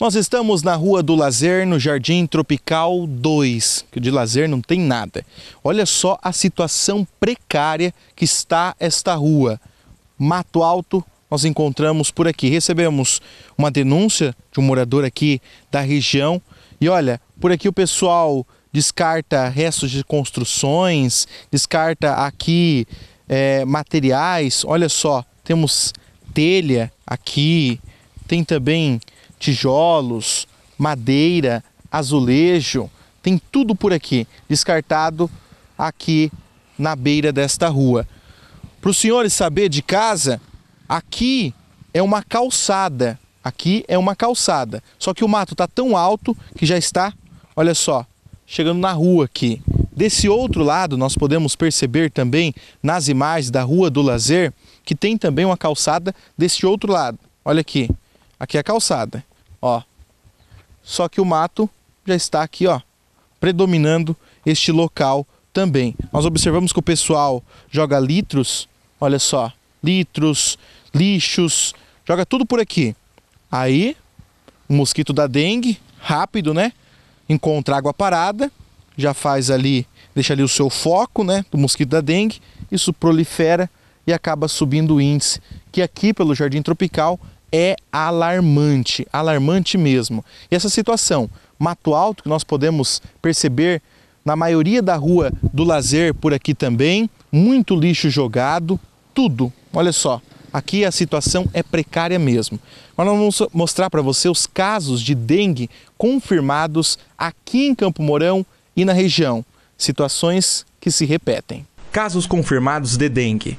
Nós estamos na Rua do Lazer, no Jardim Tropical 2, que de lazer não tem nada. Olha só a situação precária que está esta rua. Mato Alto, nós encontramos por aqui. Recebemos uma denúncia de um morador aqui da região. E olha, por aqui o pessoal descarta restos de construções, descarta aqui é, materiais. Olha só, temos telha aqui, tem também tijolos, madeira, azulejo, tem tudo por aqui, descartado aqui na beira desta rua. Para os senhores saber de casa, aqui é uma calçada. Aqui é uma calçada. Só que o mato está tão alto que já está, olha só, chegando na rua aqui. Desse outro lado, nós podemos perceber também nas imagens da Rua do Lazer que tem também uma calçada desse outro lado. Olha aqui. Aqui é a calçada ó. Só que o mato já está aqui, ó, predominando este local também. Nós observamos que o pessoal joga litros, olha só, litros, lixos, joga tudo por aqui. Aí, o mosquito da dengue, rápido, né? Encontra água parada, já faz ali, deixa ali o seu foco, né, do mosquito da dengue, isso prolifera e acaba subindo o índice, que aqui pelo jardim tropical é alarmante, alarmante mesmo. E essa situação, Mato Alto, que nós podemos perceber na maioria da rua do lazer por aqui também, muito lixo jogado, tudo. Olha só, aqui a situação é precária mesmo. Mas nós vamos mostrar para você os casos de dengue confirmados aqui em Campo Mourão e na região. Situações que se repetem. Casos confirmados de dengue.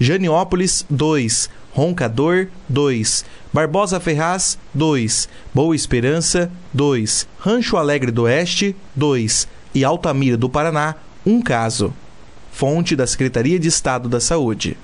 Janiópolis 2, Roncador 2, Barbosa Ferraz 2, Boa Esperança 2, Rancho Alegre do Oeste 2 e Altamira do Paraná, um caso. Fonte da Secretaria de Estado da Saúde.